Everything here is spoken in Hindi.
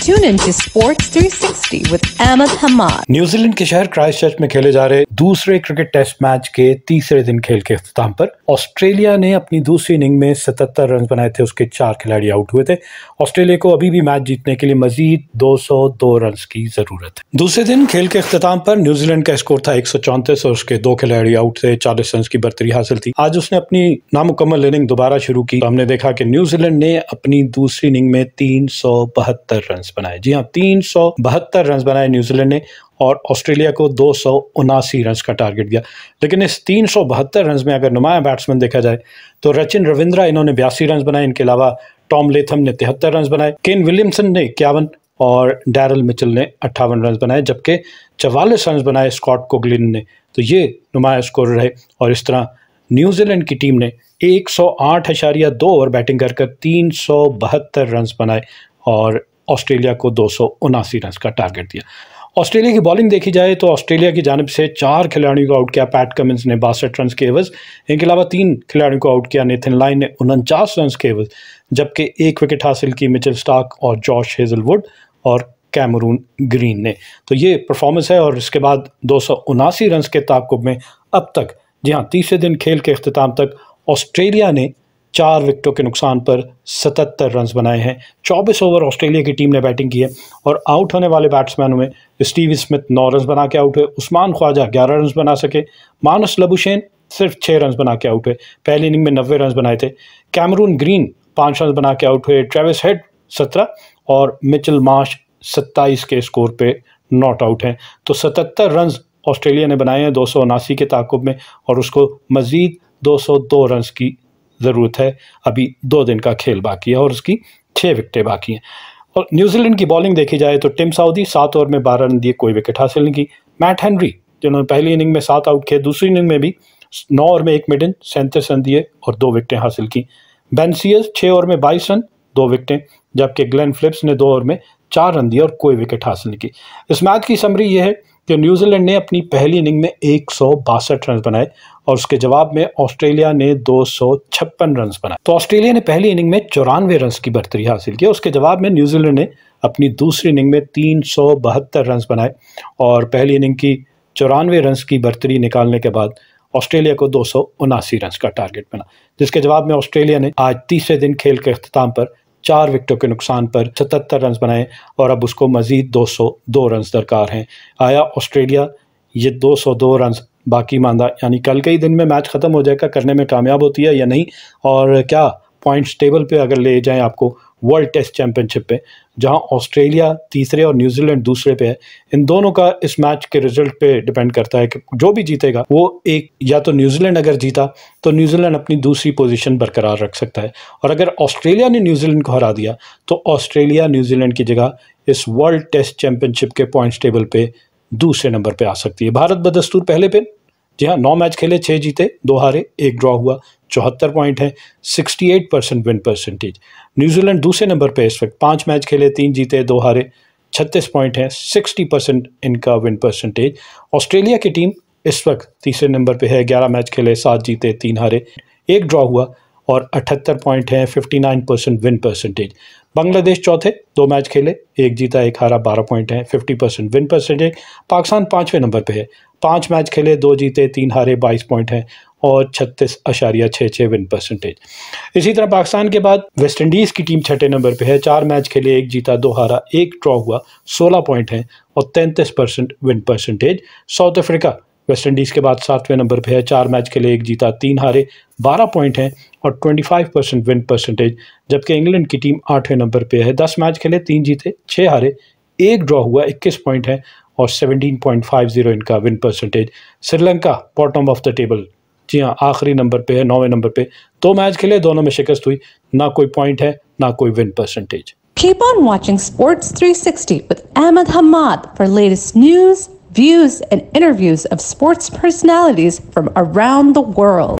Tune in to Sports 360 with Ahmed Hamad. New Zealand के शहर क्राइस्ट चर्च में खेले जा रहे दूसरे क्रिकेट टेस्ट मैच के तीसरे दिन खेल के अख्ताम पर ऑस्ट्रेलिया ने अपनी दूसरी इनिंग में 77 रन बनाए थे उसके चार खिलाड़ी आउट हुए थे ऑस्ट्रेलिया को अभी भी मैच जीतने के लिए मजीद 202 सौ रन की जरूरत है दूसरे दिन खेल के अख्ताम पर न्यूजीलैंड का स्कोर था एक और उसके दो खिलाड़ी आउट थे चालीस रन की बर्तरी हासिल थी आज उसने अपनी नामुकम्मल इनिंग दोबारा शुरू की हमने देखा कि न्यूजीलैंड ने अपनी दूसरी इनिंग में तीन रन बनाए जी हाँ तीन रन बनाए न्यूजीलैंड ने और ऑस्ट्रेलिया को दो सौ उनासी रन का टारगेट दिया लेकिन इस तीन सौ बहत्तर रन में अगर नुमाया बैट्समैन देखा जाए तो रचिन रविंद्रा इन्होंने बयासी रन बनाए इनके अलावा टॉम लेथम ने तिहत्तर रन बनाए केन विलियमसन ने इक्यावन और डैरल मिचल ने अट्ठावन रन बनाए जबकि चवालीस रन बनाए स्कॉट कोगलिन ने तो ये नुमाया स्कोर रहे और इस तरह न्यूजीलैंड की टीम ने एक सौ आठ अशारिया दो ओवर बैटिंग कर तीन सौ बहत्तर रन बनाए और ऑस्ट्रेलिया को दो सौ उनासी रन का टारगेट दिया ऑस्ट्रेलिया की बॉलिंग देखी जाए तो ऑस्ट्रेलिया की जानब से चार खिलाड़ियों को आउट किया पैट कमिंस ने बासठ रन के एवज इनके अलावा तीन खिलाड़ियों को आउट किया नेथिन लाइन ने उनचास रन के एवज जबकि एक विकेट हासिल की मिचल स्टार्क और जॉर्श हेजलवुड और कैमरून ग्रीन ने तो ये परफॉर्मेंस है और इसके बाद दो रन के ताकुब में अब तक जी हाँ तीसरे दिन खेल के अख्ताम तक ऑस्ट्रेलिया ने चार विकेटों के नुकसान पर 77 रन बनाए हैं चौबीस ओवर ऑस्ट्रेलिया की टीम ने बैटिंग की है और आउट होने वाले बैट्समैनों में स्टीव स्मिथ नौ रन बना के आउट हुए उस्मान ख्वाजा ग्यारह रन बना सके मानस लबुशेन सिर्फ छः रन बना के आउट हुए पहली इनिंग में नब्बे रन बनाए थे कैमरून ग्रीन पाँच रन बना के आउट हुए ट्रेविस हेड सत्रह और मिचल माश सत्ताईस के स्कोर पे नॉट आउट हैं तो सतहत्तर रन ऑस्ट्रेलिया ने बनाए हैं दो के ताकुब में और उसको मज़ीद दो सौ दो रन की ज़रूरत है अभी दो दिन का खेल बाकी है और उसकी छः विकटें बाकी हैं और न्यूजीलैंड की बॉलिंग देखी जाए तो टिम साउदी सात ओवर में बारह रन दिए कोई विकेट हासिल नहीं की मैट हेनरी जिन्होंने पहली इनिंग में सात आउट किए दूसरी इनिंग में भी नौ ओवर में एक मिडन सैंतीस रन दिए और दो विकटें हासिल की बेंसियस छः ओवर में बाईस रन दो विकटें जबकि ग्लेन फ्लिप्स ने दो ओवर में चार रन दिए और कोई विकेट हासिल नहीं की इस मैच की समरी यह है कि न्यूजीलैंड ने अपनी पहली इनिंग में एक रन बनाए और उसके जवाब में ऑस्ट्रेलिया ने दो रन बनाए तो ऑस्ट्रेलिया ने पहली इनिंग में चौरानवे रन की बढ़तरी हासिल की उसके जवाब में न्यूजीलैंड ने अपनी दूसरी इनिंग में तीन रन बनाए और पहली इनिंग की चौरानवे रन की बढ़तरी निकालने के बाद ऑस्ट्रेलिया को दो रन का टारगेट बना जिसके जवाब में ऑस्ट्रेलिया ने आज तीसरे दिन खेल के अख्ताम पर चार विकेटों के नुकसान पर 77 रन बनाए और अब उसको मजीद 202 रन दरकार हैं आया ऑस्ट्रेलिया ये 202 रन बाकी मांदा यानी कल के ही दिन में मैच ख़त्म हो जाएगा करने में कामयाब होती है या नहीं और क्या पॉइंट्स टेबल पे अगर ले जाएं आपको वर्ल्ड टेस्ट चैंपियनशिप पे जहां ऑस्ट्रेलिया तीसरे और न्यूजीलैंड दूसरे पे है इन दोनों का इस मैच के रिजल्ट पे डिपेंड करता है कि जो भी जीतेगा वो एक या तो न्यूजीलैंड अगर जीता तो न्यूजीलैंड अपनी दूसरी पोजीशन बरकरार रख सकता है और अगर ऑस्ट्रेलिया ने न्यूजीलैंड को हरा दिया तो ऑस्ट्रेलिया न्यूजीलैंड की जगह इस वर्ल्ड टेस्ट चैंपियनशिप के पॉइंट्स टेबल पे दूसरे नंबर पर आ सकती है भारत बदस्तूर पहले पे जी हाँ नौ मैच खेले छः जीते दो हारे एक ड्रॉ हुआ चौहत्तर पॉइंट है 68 परसेंट विन परसेंटेज न्यूजीलैंड दूसरे नंबर पर इस वक्त पाँच मैच खेले तीन जीते दो हारे छत्तीस पॉइंट है 60 परसेंट इनका विन परसेंटेज ऑस्ट्रेलिया की टीम इस वक्त तीसरे नंबर पे है ग्यारह मैच खेले सात जीते तीन हारे एक ड्रॉ हुआ और अठहत्तर पॉइंट हैं fifty percent win percentage Bangladesh चौथे दो मैच खेले एक जीता एक हारा बारह पॉइंट है 50 परसेंट विन परसेंटेज पाकिस्तान पाँचवें नंबर पे है पाँच मैच खेले दो जीते तीन हारे बाईस पॉइंट हैं और छत्तीस अशारिया छः छः विन परसेंटेज इसी तरह पाकिस्तान के बाद वेस्ट इंडीज़ की टीम छठे नंबर पे है चार मैच खेले एक जीता दो हारा एक ड्रॉ हुआ सोलह पॉइंट हैं और तैंतीस percent win percentage South Africa West Indies के बाद सातवें नंबर पे है चार मैच खेले एक जीता तीन हारे बारह पॉइंट हैं और twenty five percent win percentage जबकि इंग्लैंड की टीम आठवें नंबर पे है दस मैच खेले तीन जीते छः हारे एक ड्रॉ हुआ इक्कीस पॉइंट है और 17.50 इनका win percentage Sri Lanka bottom of the table जी हाँ आखिरी नंबर पे है नौवें नंबर पे दो मैच खेले दोनों में शिकस्त हुई ना कोई पॉइंट है ना कोई win percentage Keep on watching Sports 360 with Ahmed Hamad for latest news, views, and interviews of sports personalities from around the world.